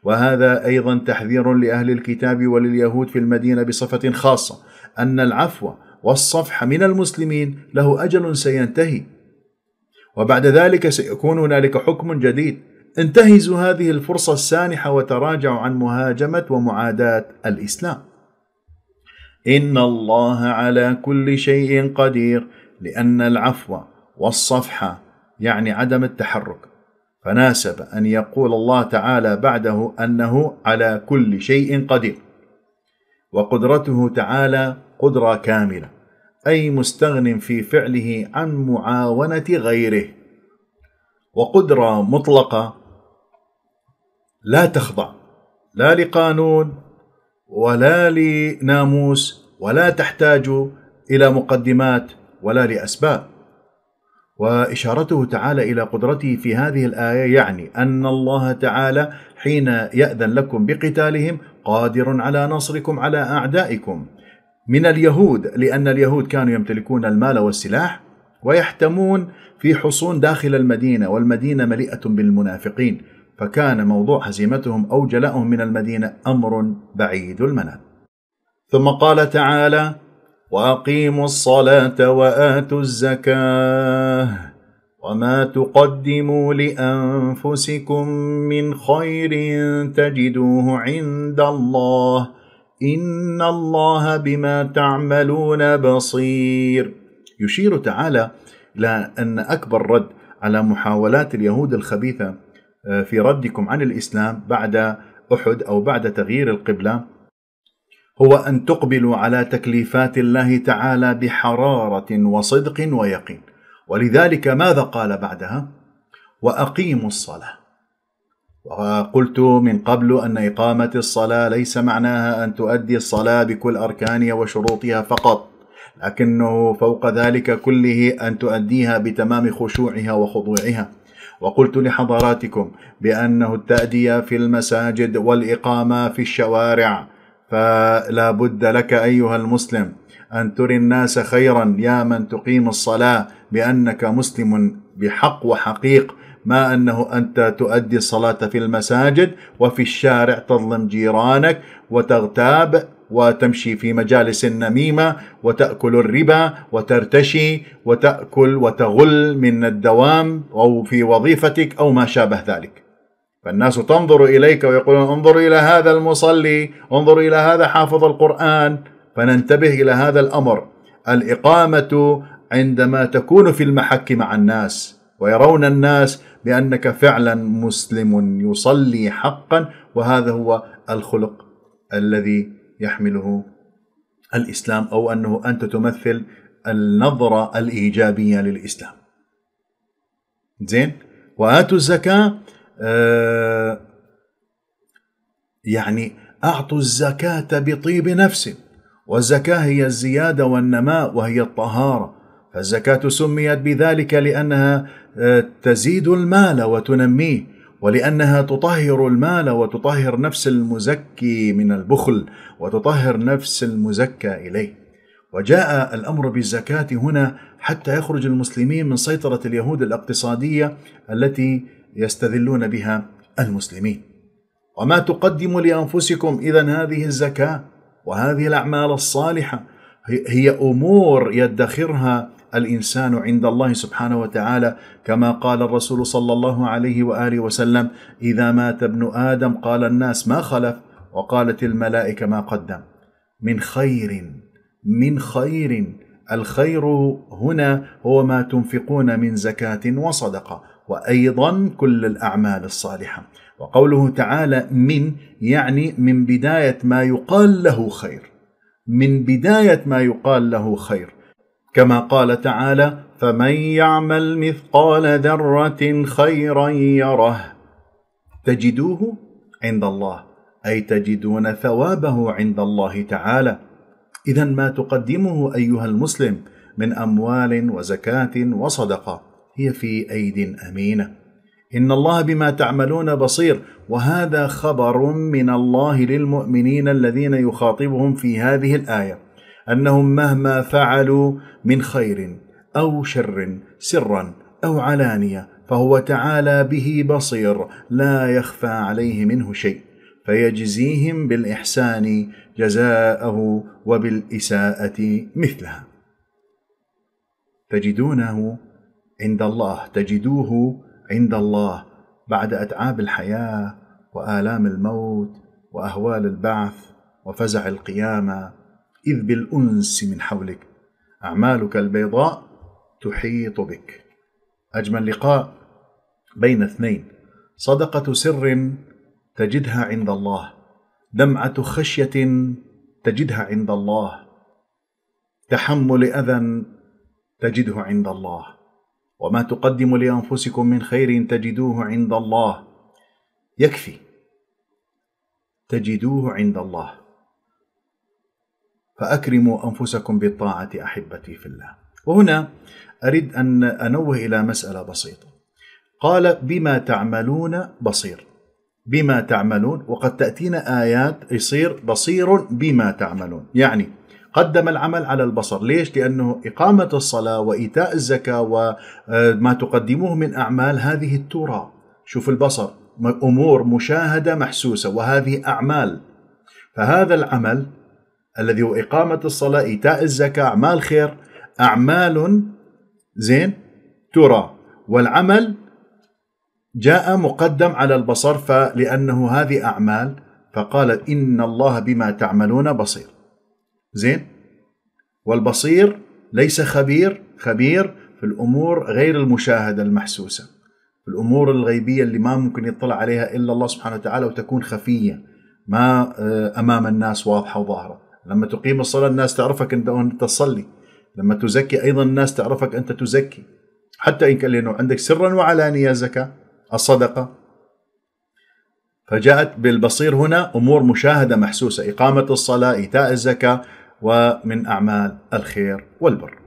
وهذا أيضا تحذير لأهل الكتاب ولليهود في المدينة بصفة خاصة أن العفو والصفح من المسلمين له أجل سينتهي وبعد ذلك سيكون هنالك حكم جديد انتهزوا هذه الفرصة السانحة وتراجعوا عن مهاجمة ومعاداة الإسلام إن الله على كل شيء قدير لأن العفو والصفحة يعني عدم التحرك فناسب أن يقول الله تعالى بعده أنه على كل شيء قدير وقدرته تعالى قدرة كاملة أي مستغن في فعله عن معاونة غيره وقدرة مطلقة لا تخضع لا لقانون ولا لناموس ولا تحتاج إلى مقدمات ولا لأسباب واشارته تعالى الى قدرته في هذه الايه يعني ان الله تعالى حين ياذن لكم بقتالهم قادر على نصركم على اعدائكم من اليهود لأن اليهود كانوا يمتلكون المال والسلاح ويحتمون في حصون داخل المدينة والمدينة مليئة بالمنافقين فكان موضوع هزيمتهم أو جلائهم من المدينة أمر بعيد المنال ثم قال تعالى واقيموا الصلاه واتوا الزكاه وما تقدموا لانفسكم من خير تجدوه عند الله إن الله بما تعملون بصير يشير تعالى إلى أن أكبر رد على محاولات اليهود الخبيثة آه، في ردكم عن الإسلام بعد أحد أو بعد تغيير القبلة هو أن تقبلوا على تكليفات الله تعالى بحرارة وصدق ويقين ولذلك ماذا قال بعدها؟ وأقيموا الصلاة وقلت من قبل أن إقامة الصلاة ليس معناها أن تؤدي الصلاة بكل أركانها وشروطها فقط لكنه فوق ذلك كله أن تؤديها بتمام خشوعها وخضوعها وقلت لحضراتكم بأنه التأدية في المساجد والإقامة في الشوارع فلا بد لك أيها المسلم أن تري الناس خيرا يا من تقيم الصلاة بأنك مسلم بحق وحقيق ما أنه أنت تؤدي الصلاة في المساجد وفي الشارع تظلم جيرانك وتغتاب وتمشي في مجالس النميمة وتأكل الربا وترتشي وتأكل وتغل من الدوام أو في وظيفتك أو ما شابه ذلك فالناس تنظر إليك ويقولون انظروا إلى هذا المصلي انظروا إلى هذا حافظ القرآن فننتبه إلى هذا الأمر الإقامة عندما تكون في المحك مع الناس ويرون الناس بانك فعلا مسلم يصلي حقا وهذا هو الخلق الذي يحمله الاسلام او انه انت تمثل النظره الايجابيه للاسلام. زين؟ واتوا الزكاه آه يعني اعطوا الزكاه بطيب نفس والزكاه هي الزياده والنماء وهي الطهاره فالزكاة سميت بذلك لأنها آه، تزيد المال وتنميه ولأنها تطهر المال وتطهر نفس المزكي من البخل وتطهر نفس المزكى إليه وجاء الأمر بالزكاة هنا حتى يخرج المسلمين من سيطرة اليهود الاقتصادية التي يستذلون بها المسلمين وما تقدموا لأنفسكم إذا هذه الزكاة وهذه الأعمال الصالحة هي أمور يدخرها الانسان عند الله سبحانه وتعالى كما قال الرسول صلى الله عليه واله وسلم اذا مات ابن ادم قال الناس ما خلف وقالت الملائكه ما قدم من خير من خير الخير هنا هو ما تنفقون من زكاه وصدقه وايضا كل الاعمال الصالحه وقوله تعالى من يعني من بدايه ما يقال له خير من بدايه ما يقال له خير كما قال تعالى فمن يعمل مثقال ذره خيرا يره تجدوه عند الله اي تجدون ثوابه عند الله تعالى اذا ما تقدمه ايها المسلم من اموال وزكاه وصدقه هي في ايد امينه ان الله بما تعملون بصير وهذا خبر من الله للمؤمنين الذين يخاطبهم في هذه الايه انهم مهما فعلوا من خير او شر سرا او علانيه فهو تعالى به بصير لا يخفى عليه منه شيء فيجزيهم بالاحسان جزاءه وبالاساءه مثلها تجدونه عند الله تجدوه عند الله بعد اتعاب الحياه والام الموت واهوال البعث وفزع القيامه إذ بالأنس من حولك أعمالك البيضاء تحيط بك أجمل لقاء بين اثنين صدقة سر تجدها عند الله دمعة خشية تجدها عند الله تحمل أذى تجده عند الله وما تقدموا لأنفسكم من خير تجدوه عند الله يكفي تجدوه عند الله فأكرموا أنفسكم بالطاعة أحبتي في الله وهنا أريد أن أنوه إلى مسألة بسيطة قال بما تعملون بصير بما تعملون وقد تأتينا آيات يصير بصير بما تعملون يعني قدم العمل على البصر ليش؟ لأنه إقامة الصلاة وإيتاء الزكاة وما تقدموه من أعمال هذه الترى شوف البصر أمور مشاهدة محسوسة وهذه أعمال فهذا العمل الذي هو إقامة الصلاة إيتاء الزكاة أعمال خير أعمال زين ترى والعمل جاء مقدم على البصر فلأنه هذه أعمال فقال إن الله بما تعملون بصير زين والبصير ليس خبير خبير في الأمور غير المشاهدة المحسوسة في الأمور الغيبية اللي ما ممكن يطلع عليها إلا الله سبحانه وتعالى وتكون خفية ما آه، أمام الناس واضحة وظاهرة لما تقيم الصلاة الناس تعرفك أنت تصلي لما تزكي أيضا الناس تعرفك أنت تزكي حتى إن كان لأنه عندك سرا وعلانية زكاة الصدقة فجاءت بالبصير هنا أمور مشاهدة محسوسة إقامة الصلاة إيتاء الزكاة ومن أعمال الخير والبر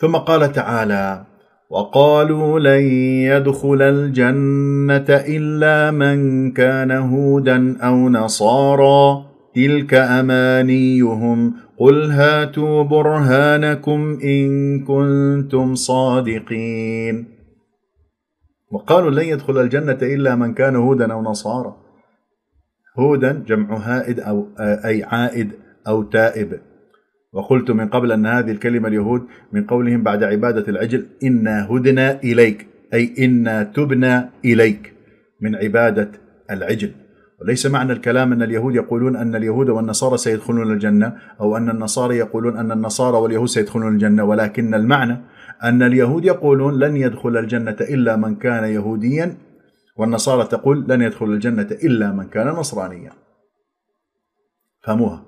ثم قال تعالى وقالوا لن يدخل الجنة إلا من كان هودا أو نصارا تلك امانيهم قل هاتوا برهانكم ان كنتم صادقين وقالوا لن يدخل الجنه الا من كان هودا او نصارى هودا جمع هائد او اي عائد او تائب وقلت من قبل ان هذه الكلمه اليهود من قولهم بعد عباده العجل انا هدنا اليك اي انا تبنا اليك من عباده العجل ليس معنى الكلام أن اليهود يقولون أن اليهود والنصارى سيدخلون الجنة أو أن النصارى يقولون أن النصارى واليهود سيدخلون الجنة ولكن المعنى أن اليهود يقولون لن يدخل الجنة إلا من كان يهوديا والنصارى تقول لن يدخل الجنة إلا من كان نصرانيا فهموها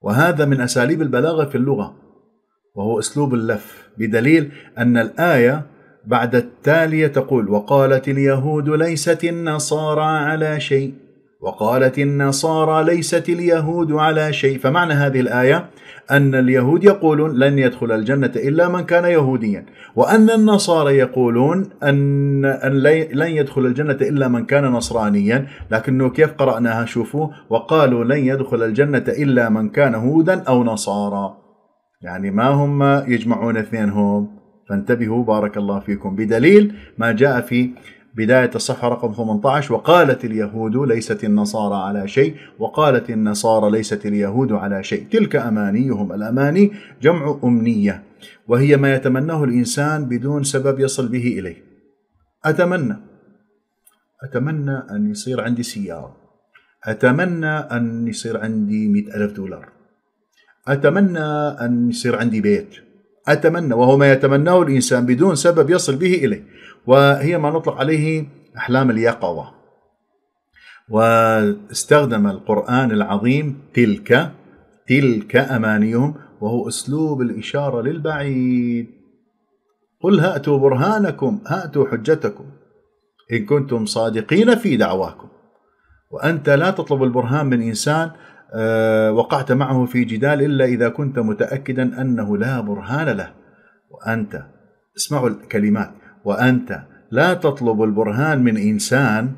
وهذا من أساليب البلاغة في اللغة وهو أسلوب اللف بدليل أن الآية بعد التالية تقول وقالت اليهود ليست النصارى على شيء وقالت النصارى ليست اليهود على شيء فمعنى هذه الآية أن اليهود يقولون لن يدخل الجنة إلا من كان يهوديا وأن النصارى يقولون أن, أن لن يدخل الجنة إلا من كان نصرانيا لكنه كيف قرأناها شوفوا وقالوا لن يدخل الجنة إلا من كان هودا أو نصارى يعني ما هم يجمعون اثنين هم فانتبهوا بارك الله فيكم بدليل ما جاء في بداية الصفحة رقم 18 وقالت اليهود ليست النصارى على شيء وقالت النصارى ليست اليهود على شيء تلك أمانيهم الأماني جمع أمنية وهي ما يتمناه الإنسان بدون سبب يصل به إليه أتمنى أتمنى أن يصير عندي سيارة أتمنى أن يصير عندي مئة ألف دولار أتمنى أن يصير عندي بيت أتمنى وهو ما يتمناه الإنسان بدون سبب يصل به إليه وهي ما نطلق عليه أحلام اليقظة واستخدم القرآن العظيم تلك تلك أمانيهم وهو أسلوب الإشارة للبعيد قل هاتوا برهانكم هاتوا حجتكم إن كنتم صادقين في دعواكم وأنت لا تطلب البرهان من إنسان آه، وقعت معه في جدال إلا إذا كنت متأكدا أنه لا برهان له وأنت اسمعوا الكلمات وأنت لا تطلب البرهان من إنسان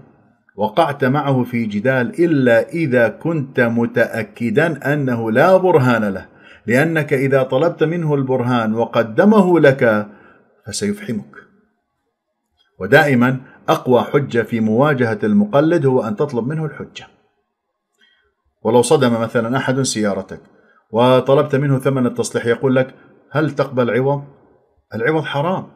وقعت معه في جدال إلا إذا كنت متأكدا أنه لا برهان له لأنك إذا طلبت منه البرهان وقدمه لك فسيفحمك ودائما أقوى حجة في مواجهة المقلد هو أن تطلب منه الحجة ولو صدم مثلا أحد سيارتك وطلبت منه ثمن التصليح يقول لك هل تقبل عوض؟ العوض حرام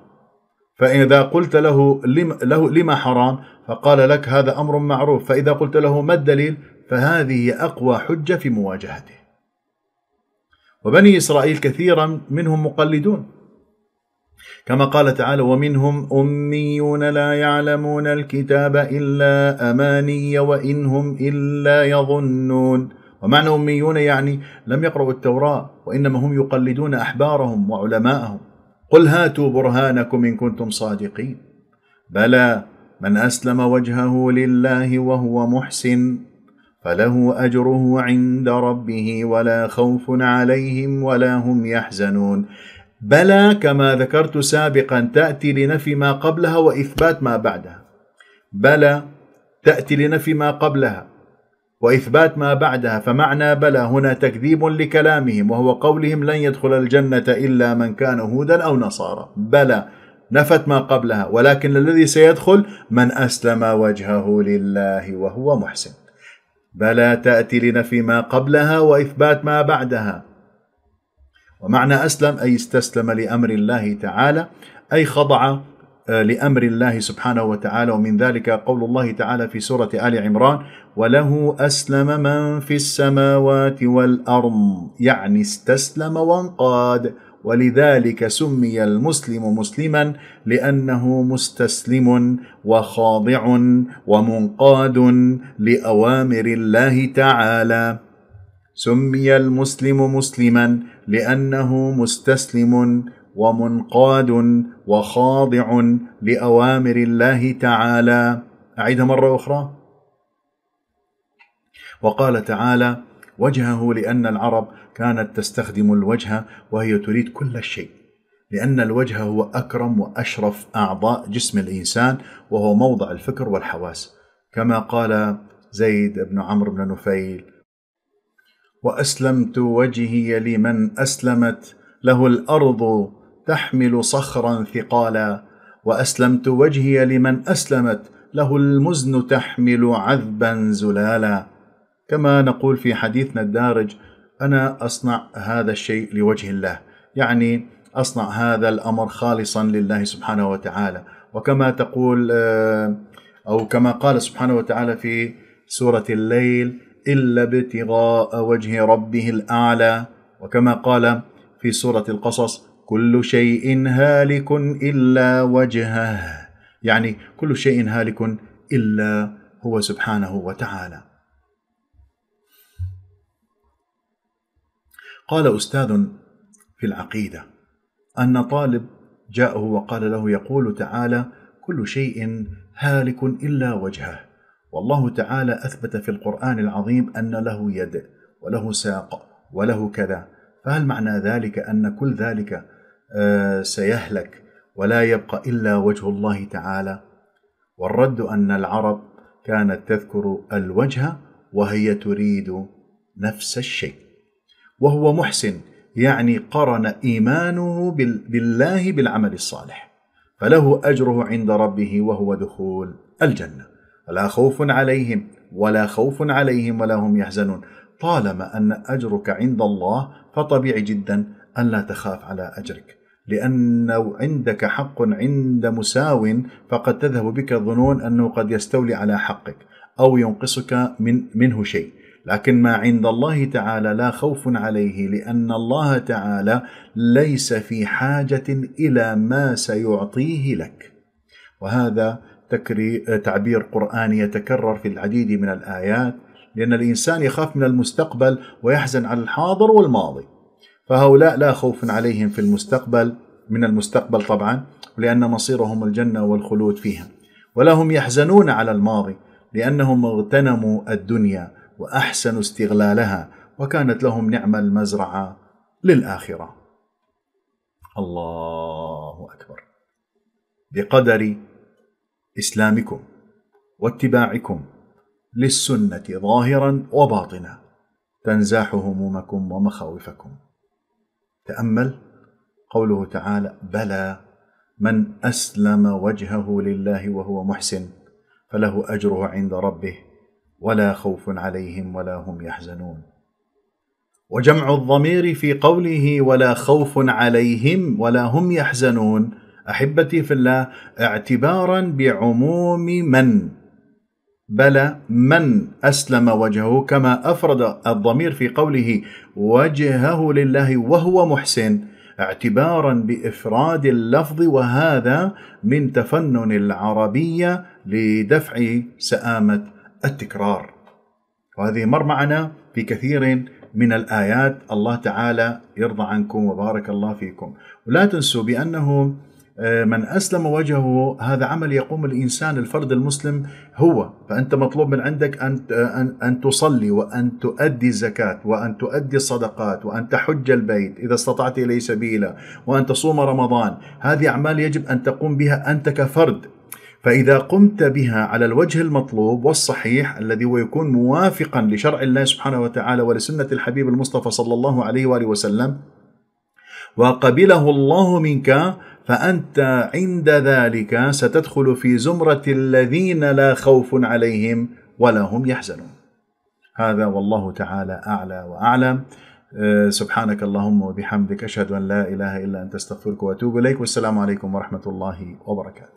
فإذا قلت له لم له لما حرام فقال لك هذا أمر معروف فإذا قلت له ما الدليل فهذه أقوى حجة في مواجهته وبني إسرائيل كثيرا منهم مقلدون كما قال تعالى ومنهم أميون لا يعلمون الكتاب إلا أماني وإن هم إلا يظنون ومعنى أميون يعني لم يقرأوا التوراة وإنما هم يقلدون أحبارهم وعلماءهم قل هاتوا برهانكم إن كنتم صادقين بلى من أسلم وجهه لله وهو محسن فله أجره عند ربه ولا خوف عليهم ولا هم يحزنون بلى كما ذكرت سابقا تأتي لنفي ما قبلها وإثبات ما بعدها بلى تأتي لنفي ما قبلها وإثبات ما بعدها فمعنى بلى هنا تكذيب لكلامهم وهو قولهم لن يدخل الجنة إلا من كان هودا أو نصارى بلى نفت ما قبلها ولكن الذي سيدخل من أسلم وجهه لله وهو محسن بلى تأتي لنفي ما قبلها وإثبات ما بعدها ومعنى أسلم أي استسلم لأمر الله تعالى أي خضع آه، لأمر الله سبحانه وتعالى ومن ذلك قول الله تعالى في سورة آل عمران وله أسلم من في السماوات والأرض يعني استسلم وانقاد ولذلك سمي المسلم مسلما لأنه مستسلم وخاضع ومنقاد لأوامر الله تعالى سمي المسلم مسلما لانه مستسلم ومنقاد وخاضع لاوامر الله تعالى اعيدها مره اخرى وقال تعالى وجهه لان العرب كانت تستخدم الوجه وهي تريد كل شيء لان الوجه هو اكرم واشرف اعضاء جسم الانسان وهو موضع الفكر والحواس كما قال زيد بن عمرو بن نفيل واسلمت وجهي لمن اسلمت له الارض تحمل صخرا ثقالا واسلمت وجهي لمن اسلمت له المزن تحمل عذبا زلالا كما نقول في حديثنا الدارج انا اصنع هذا الشيء لوجه الله يعني اصنع هذا الامر خالصا لله سبحانه وتعالى وكما تقول آه، او كما قال سبحانه وتعالى في سوره الليل إلا ابتغاء وجه ربه الأعلى وكما قال في سورة القصص كل شيء هالك إلا وجهه يعني كل شيء هالك إلا هو سبحانه وتعالى قال أستاذ في العقيدة أن طالب جاءه وقال له يقول تعالى كل شيء هالك إلا وجهه والله تعالى اثبت في القران العظيم ان له يد وله ساق وله كذا فهل معنى ذلك ان كل ذلك آه، سيهلك ولا يبقى الا وجه الله تعالى والرد ان العرب كانت تذكر الوجه وهي تريد نفس الشيء وهو محسن يعني قرن ايمانه بالله بالعمل الصالح فله اجره عند ربه وهو دخول الجنه لا خوف عليهم ولا خوف عليهم ولا هم يحزنون طالما أن أجرك عند الله فطبيعي جدا أن لا تخاف على أجرك لأنه عندك حق عند مساو فقد تذهب بك الظنون أنه قد يستولي على حقك أو ينقصك من منه شيء لكن ما عند الله تعالى لا خوف عليه لأن الله تعالى ليس في حاجة إلى ما سيعطيه لك وهذا تعبير قرآني يتكرر في العديد من الآيات لأن الإنسان يخاف من المستقبل ويحزن على الحاضر والماضي فهؤلاء لا خوف عليهم في المستقبل من المستقبل طبعا لأن مصيرهم الجنة والخلود فيها ولا هم يحزنون على الماضي لأنهم اغتنموا الدنيا وأحسنوا استغلالها وكانت لهم نعم المزرعة للآخرة الله أكبر بقدر اسلامكم واتباعكم للسنه ظاهرا وباطنا تنزاح همومكم ومخاوفكم تامل قوله تعالى بلى من اسلم وجهه لله وهو محسن فله اجره عند ربه ولا خوف عليهم ولا هم يحزنون وجمع الضمير في قوله ولا خوف عليهم ولا هم يحزنون احبتي في الله اعتبارا بعموم من بل من اسلم وجهه كما افرد الضمير في قوله وجهه لله وهو محسن اعتبارا بافراد اللفظ وهذا من تفنن العربيه لدفع سامه التكرار وهذه مر معنا في كثير من الآيات الله تعالى يرضى عنكم وبارك الله فيكم ولا تنسوا بأنه آه، من أسلم وجهه هذا عمل يقوم الإنسان الفرد المسلم هو فأنت مطلوب من عندك آه، أن أن تصلي وأن تؤدي الزكاة وأن تؤدي الصدقات وأن تحج البيت إذا استطعت إليه سبيلا وأن تصوم رمضان هذه أعمال يجب أن تقوم بها أنت كفرد فإذا قمت بها على الوجه المطلوب والصحيح الذي هو يكون موافقا لشرع الله سبحانه وتعالى ولسنة الحبيب المصطفى صلى الله عليه وآله وسلم وقبله الله منك فأنت عند ذلك ستدخل في زمرة الذين لا خوف عليهم ولا هم يحزنون هذا والله تعالى أعلى وأعلم آه، سبحانك اللهم وبحمدك أشهد أن لا إله إلا أنت أستغفرك وأتوب إليك والسلام عليكم ورحمة الله وبركاته